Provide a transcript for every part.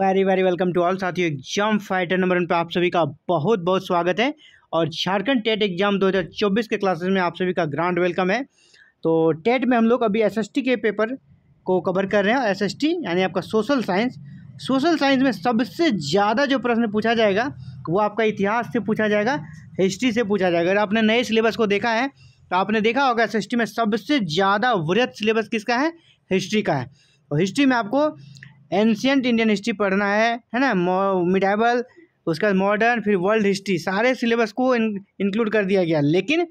very very welcome to all साथियों exam fighter number one पर आप सभी का बहुत बहुत स्वागत है और झारखंड टेट एग्जाम 2024 के क्लासेस में आप सभी का ग्रांड वेलकम है तो टेट में हम लोग अभी एसएसटी के पेपर को कवर कर रहे हैं एसएसटी यानी आपका सोशल साइंस सोशल साइंस में सबसे ज़्यादा जो प्रश्न पूछा जाएगा वो आपका इतिहास से पूछा जाएगा हिस्ट्री से पूछा जाएगा अगर आपने नए सिलेबस को देखा है तो आपने देखा होगा एस में सबसे ज़्यादा वृहत सिलेबस किसका है हिस्ट्री का है और तो हिस्ट्री में आपको एंशियंट इंडियन हिस्ट्री पढ़ना है है ना मिडाइबल उसके बाद मॉडर्न फिर वर्ल्ड हिस्ट्री सारे सिलेबस को इंक्लूड कर दिया गया लेकिन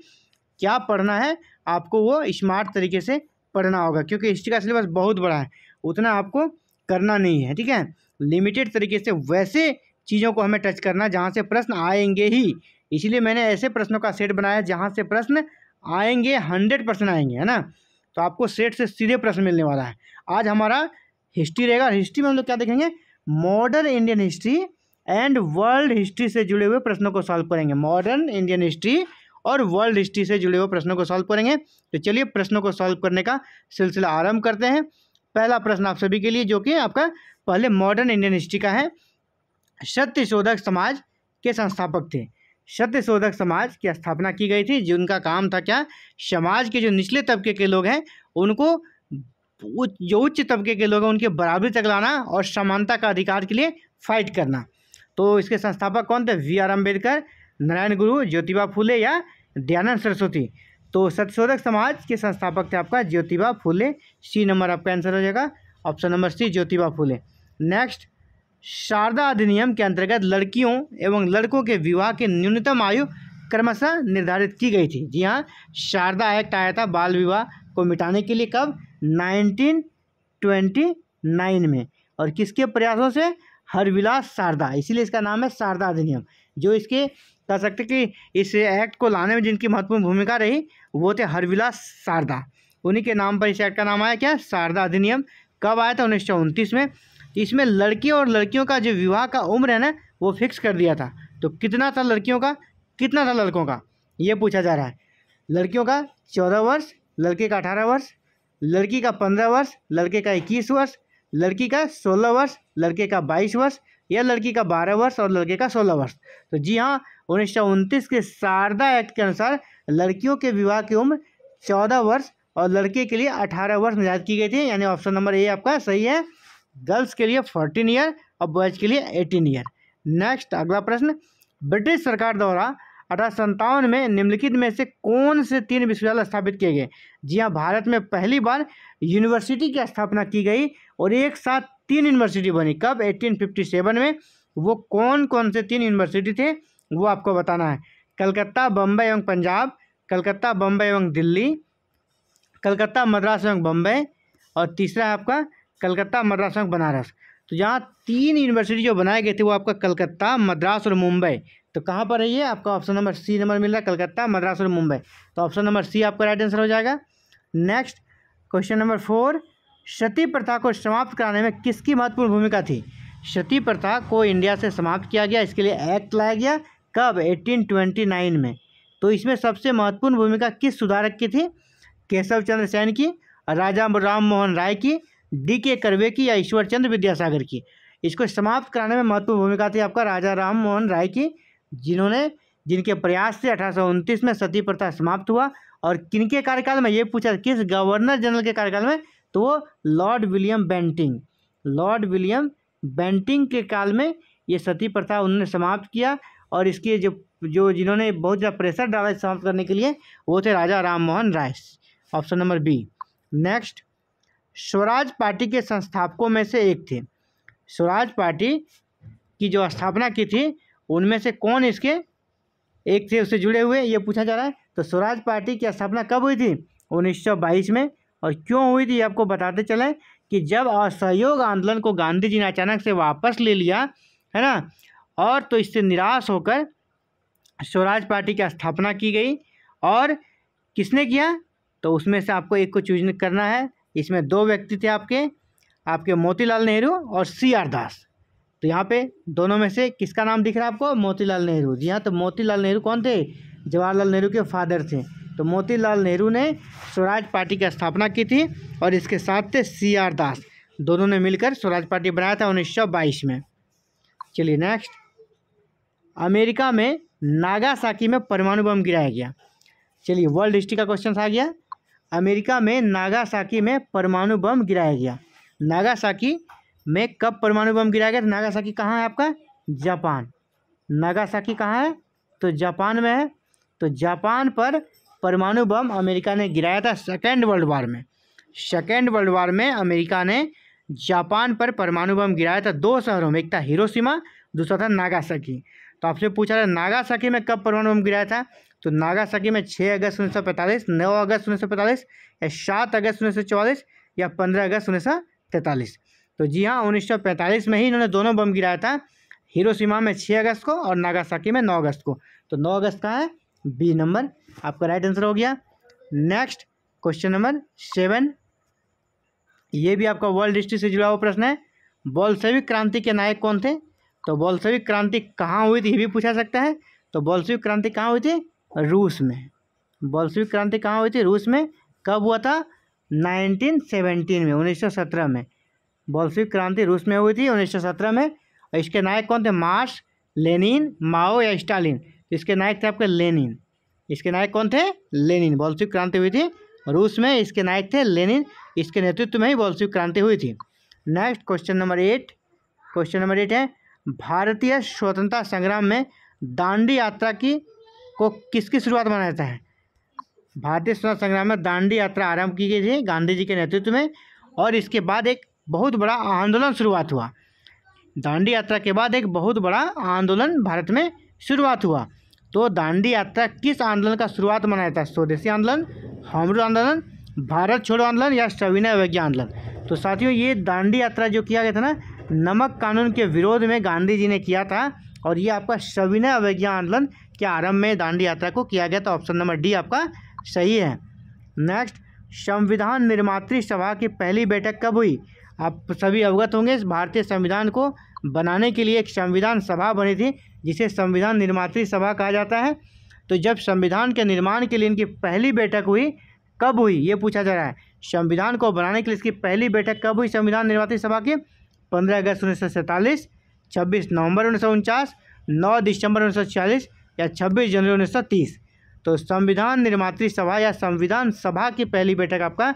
क्या पढ़ना है आपको वो स्मार्ट तरीके से पढ़ना होगा क्योंकि हिस्ट्री का सिलेबस बहुत बड़ा है उतना आपको करना नहीं है ठीक है लिमिटेड तरीके से वैसे चीज़ों को हमें टच करना जहाँ से प्रश्न आएंगे ही इसलिए मैंने ऐसे प्रश्नों का सेट बनाया जहाँ से प्रश्न आएंगे हंड्रेड परसेंट आएंगे है ना तो आपको सेट से सीधे प्रश्न मिलने वाला है आज हमारा हिस्ट्री रहेगा हिस्ट्री में हम लोग क्या देखेंगे modern Indian history and world history से जुड़े हुए प्रश्नों को सॉल्व करेंगे मॉडर्न इंडियन हिस्ट्री और वर्ल्ड हिस्ट्री से जुड़े हुए प्रश्नों को सॉल्व करेंगे तो चलिए प्रश्नों को सॉल्व करने का सिलसिला आरंभ करते हैं पहला प्रश्न आप सभी के लिए जो कि आपका पहले मॉडर्न इंडियन हिस्ट्री का है सत्यशोधक समाज के संस्थापक थे सत्यशोधक समाज की स्थापना की गई थी जिनका काम था क्या समाज के जो निचले तबके के लोग हैं उनको जो उच्च तबके के लोग हैं उनके बराबरी तक लाना और समानता का अधिकार के लिए फाइट करना तो इसके संस्थापक कौन थे वी आर अम्बेडकर नारायण गुरु ज्योतिबा फूले या दयानंद सरस्वती तो सत्यशोधक समाज के संस्थापक थे आपका ज्योतिबा फूले सी नंबर आपका आंसर हो जाएगा option number C Jyotiba Phule next Sarda अधिनियम के अंतर्गत लड़कियों एवं लड़कों के विवाह के न्यूनतम आयु क्रमशः निर्धारित की गई थी जी हाँ शारदा एक्ट आया था बाल विवाह को मिटाने के लिए कब 1929 में और किसके प्रयासों से हरविलास शारदा इसीलिए इसका नाम है शारदा अधिनियम जो इसके कह सकते कि इस एक्ट को लाने में जिनकी महत्वपूर्ण भूमिका रही वो थे हरविलास शारदा उन्हीं के नाम पर इस एक्ट का नाम आया क्या शारदा अधिनियम कब आया था उन्नीस में इसमें लड़की और लड़कियों का जो विवाह का उम्र है ना वो फिक्स कर दिया था तो कितना था लड़कियों का कितना था लड़कों का ये पूछा जा रहा है लड़कियों का चौदह वर्ष लड़के का अठारह वर्ष लड़की का पंद्रह वर्ष लड़के का इक्कीस वर्ष लड़की का सोलह वर्ष लड़के का बाईस वर्ष या लड़की का बारह वर्ष और लड़के का सोलह वर्ष तो जी हाँ उन्नीस के शारदा एक्ट के अनुसार लड़कियों के विवाह की उम्र चौदह वर्ष और लड़के के लिए अठारह वर्ष निर्धारित की गई थी यानी ऑप्शन नंबर ए आपका सही है गर्ल्स के लिए फोर्टीन ईयर और बॉयज़ के लिए एटीन ईयर नेक्स्ट अगला प्रश्न ब्रिटिश सरकार द्वारा अठारह में निम्नलिखित में से कौन से तीन विश्वविद्यालय स्थापित किए गए जी हाँ भारत में पहली बार यूनिवर्सिटी की स्थापना की गई और एक साथ तीन यूनिवर्सिटी बनी कब 1857 में वो कौन कौन से तीन यूनिवर्सिटी थे वो आपको बताना है कलकत्ता बम्बई एवं पंजाब कलकत्ता बम्बई एवं दिल्ली कलकत्ता मद्रास एवं बम्बई और तीसरा है आपका कलकत्ता मद्रास एवं बनारस तो यहाँ तीन यूनिवर्सिटी जो बनाए गए थे वो आपका कलकत्ता मद्रास और मुंबई तो कहाँ पर है ये आपका ऑप्शन नंबर सी नंबर मिल रहा है कलकत्ता मद्रास और मुंबई तो ऑप्शन नंबर सी आपका राइट आंसर हो जाएगा next question number four sati प्रथा को समाप्त कराने में किसकी महत्वपूर्ण भूमिका थी सती प्रथा को इंडिया से समाप्त किया गया इसके लिए एक्ट लाया गया कब 1829 में तो इसमें सबसे महत्वपूर्ण भूमिका किस सुधारक की थी केशव चंद्र सेन की राजा राम मोहन राय की डी के करवे की या ईश्वर चंद्र विद्यासागर की इसको समाप्त कराने में महत्वपूर्ण भूमिका थी आपका राजा राम मोहन राय की जिन्होंने जिनके प्रयास से अठारह में सती प्रथा समाप्त हुआ और किनके कार्यकाल में ये पूछा किस गवर्नर जनरल के कार्यकाल में तो वो Lord William Bentinck Lord William Bentinck के काल में ये सती प्रथा उन्होंने समाप्त किया और इसके जो जो जिन्होंने बहुत ज़्यादा प्रेशर डाला समाप्त करने के लिए वो थे Raja Ram Mohan Roy option number B next Swaraj Party के संस्थापकों में से एक थे स्वराज पार्टी की जो स्थापना की थी उनमें से कौन इसके एक थे उससे जुड़े हुए ये पूछा जा रहा है तो स्वराज पार्टी की स्थापना कब हुई थी 1922 में और क्यों हुई थी आपको बताते चलें कि जब असहयोग आंदोलन को गांधी जी ने अचानक से वापस ले लिया है ना और तो इससे निराश होकर स्वराज पार्टी की स्थापना की गई और किसने किया तो उसमें से आपको एक को चूज करना है इसमें दो व्यक्ति थे आपके आपके मोतीलाल नेहरू और सी आर दास तो यहाँ पे दोनों में से किसका नाम दिख रहा है आपको मोतीलाल नेहरू जी हाँ तो मोतीलाल नेहरू कौन थे जवाहरलाल नेहरू के फादर थे तो मोतीलाल नेहरू ने स्वराज पार्टी की स्थापना की थी और इसके साथ थे सी आर दास दोनों ने मिलकर स्वराज पार्टी बनाया था बाईस में चलिए नेक्स्ट अमेरिका में नागासाकी में परमाणु बम गिराया गया चलिए वर्ल्ड हिस्ट्री का क्वेश्चन आ गया अमेरिका में नागासाकी में परमाणु बम गिराया गया नागासाकी में कब परमाणु बम गिराया गया नागासाकी कहाँ है आपका जापान नागासाकी कहाँ है तो जापान में है तो जापान पर परमाणु बम अमेरिका ने गिराया था सेकेंड वर्ल्ड वार में सेकेंड वर्ल्ड वार में अमेरिका ने जापान पर परमाणु बम गिराया था दो शहरों में एक था हिरोशिमा दूसरा था नागासाकी तो आपसे पूछा था नागासाकी में कब परमाणु बम गिराया था तो नागासाकी में छः अगस्त उन्नीस सौ पैंतालीस नौ अगस्त उन्नीस सौ पैंतालीस या सात अगस्त उन्नीस सौ चौवालीस या पंद्रह अगस्त उन्नीस सौ तैंतालीस तो जी हाँ उन्नीस सौ पैंतालीस में ही इन्होंने दोनों बम गिराया था हिरोशिमा में छः अगस्त को और नागासाकी में नौ अगस्त को तो नौ अगस्त का है बी नंबर आपका राइट आंसर हो गया नेक्स्ट क्वेश्चन नंबर सेवन ये भी आपका वर्ल्ड हिस्ट्री से जुड़ा हुआ प्रश्न है बोल्सविक क्रांति के नायक कौन थे तो बोल्सविक क्रांति कहाँ हुई थी ये भी पूछा सकता है तो बोल्सविक क्रांति कहाँ हुई थी रूस में बॉल्सविक क्रांति कहाँ हुई थी रूस में कब हुआ था 1917 में 1917 में बॉल्सविक क्रांति रूस में हुई थी 1917 में और इसके नायक कौन थे मार्स लेनिन माओ या स्टालिन तो इसके नायक थे आपके लेनिन इसके नायक कौन थे लेनिन बॉल्सविक क्रांति हुई थी रूस में इसके नायक थे लेनिन इसके नेतृत्व में ही बॉल्सविक क्रांति हुई थी next question number eight question number eight है भारतीय स्वतंत्रता संग्राम में दांडी यात्रा की को किसकी शुरुआत माना जाता है भारतीय स्वतंत्रता संग्राम में दांडी यात्रा आरंभ की गई थी गांधी जी के नेतृत्व में और इसके बाद एक बहुत बड़ा आंदोलन शुरुआत हुआ दांडी यात्रा के बाद एक बहुत बड़ा आंदोलन भारत में शुरुआत हुआ तो दांडी यात्रा किस आंदोलन का शुरुआत माना जाता है स्वदेशी आंदोलन हमरो आंदोलन भारत छोड़ो आंदोलन या सविनय अवज्ञा आंदोलन तो साथियों ये दांडी यात्रा जो किया गया था ना नमक कानून के विरोध में गांधी जी ने किया था और ये आपका सविनय अवज्ञा आंदोलन के आरंभ में दांडी यात्रा को किया गया तो ऑप्शन नंबर डी आपका सही है नेक्स्ट संविधान निर्मात्री सभा की पहली बैठक कब हुई आप सभी अवगत होंगे इस भारतीय संविधान को बनाने के लिए एक संविधान सभा बनी थी जिसे संविधान निर्मात्री सभा कहा जाता है तो जब संविधान के निर्माण के लिए इनकी पहली बैठक हुई कब हुई ये पूछा जा रहा है संविधान को बनाने के लिए इसकी पहली बैठक कब हुई संविधान निर्मात्री सभा की पंद्रह अगस्त उन्नीस सौ सैंतालीस छब्बीस नवंबर उन्नीस सौ उनचास नौ दिसंबर उन्नीस सौ छियालीस या 26 जनवरी उन्नीस तो संविधान निर्मात्री सभा या संविधान सभा की पहली बैठक आपका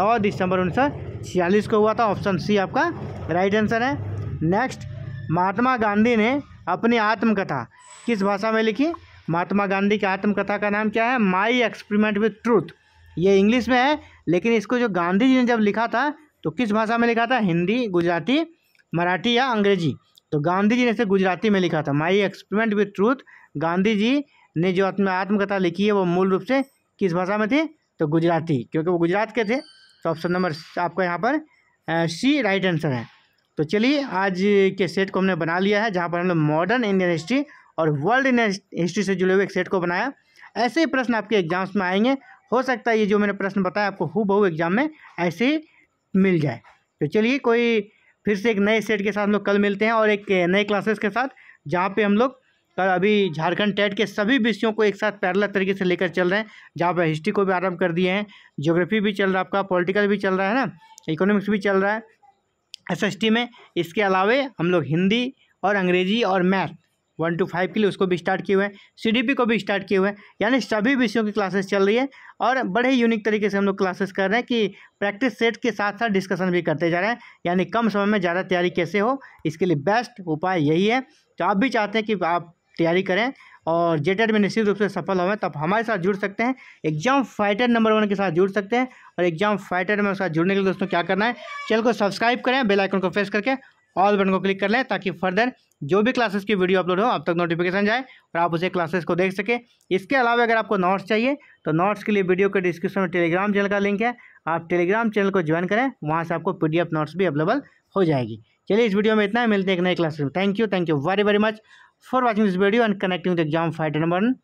9 दिसंबर उन्नीस को हुआ था ऑप्शन सी आपका राइट आंसर है नेक्स्ट महात्मा गांधी ने अपनी आत्मकथा किस भाषा में लिखी महात्मा गांधी की आत्मकथा का नाम क्या है माई एक्सपेरिमेंट विथ ट्रूथ ये इंग्लिश में है लेकिन इसको जो गांधी जी ने जब लिखा था तो किस भाषा में लिखा था हिंदी गुजराती मराठी या अंग्रेजी तो गांधी जी ने इसे गुजराती में लिखा था My Experiment with Truth Gandhi ji ने जो आत्म आत्मकथा लिखी है वो मूल रूप से किस भाषा में थी तो गुजराती क्योंकि वो गुजरात के थे तो ऑप्शन नंबर आपका यहाँ पर सी राइट आंसर है तो चलिए आज के सेट को हमने बना लिया है जहाँ पर हमने मॉडर्न इंडियन हिस्ट्री और वर्ल्ड इंडियन हिस्ट्री से जुड़े हुए एक सेट को बनाया ऐसे ही प्रश्न आपके एग्जाम्स में आएंगे हो सकता है ये जो मैंने प्रश्न बताया आपको हु बहु एग्जाम में ऐसे ही मिल जाए तो चलिए कोई फिर से एक नए सेट के साथ हम लोग कल मिलते हैं और एक नए क्लासेस के साथ जहाँ पे हम लोग कल अभी झारखंड टेट के सभी विषयों को एक साथ पैरल तरीके से लेकर चल रहे हैं जहाँ पर हिस्ट्री को भी आरम्भ कर दिए हैं ज्योग्राफी भी चल रहा है आपका पॉलिटिकल भी चल रहा है ना इकोनॉमिक्स भी चल रहा है एसएसटी में इसके अलावे हम लोग हिंदी और अंग्रेजी और मैथ वन टू फाइव के लिए उसको भी स्टार्ट किए हुए हैं पी को भी स्टार्ट किए हुए हैं यानी सभी विषयों की क्लासेस चल रही है और बड़े ही यूनिक तरीके से हम लोग क्लासेस कर रहे हैं कि प्रैक्टिस सेट के साथ साथ डिस्कशन भी करते जा रहे हैं यानी कम समय में ज़्यादा तैयारी कैसे हो इसके लिए बेस्ट उपाय यही है तो आप भी चाहते हैं कि आप तैयारी करें और जेटेड में निश्चित रूप से सफल हों तब हमारे साथ जुड़ सकते हैं एग्जाम फाइटर नंबर वन के साथ जुड़ सकते हैं और एग्जाम फाइटर में साथ जुड़ने के लिए दोस्तों क्या करना है चैनल को सब्सक्राइब करें बेल आइकन को प्रेस करके ऑल बटन को क्लिक कर लें ताकि फर्दर जो भी क्लासेस की वीडियो अपलोड हो आप तक नोटिफिकेशन जाए और आप उसे क्लासेस को देख सकें इसके अलावा अगर आपको नोट्स चाहिए तो नोट्स के लिए वीडियो के डिस्क्रिप्शन में टेलीग्राम चैनल का लिंक है आप टेलीग्राम चैनल को ज्वाइन करें वहाँ से आपको पी नोट्स भी अवेलेबल हो जाएगी चलिए इस वीडियो में इतना मिलते हैं एक नए क्लासेस में thank you thank you very very much for watching this video and connecting with exam fighter number 1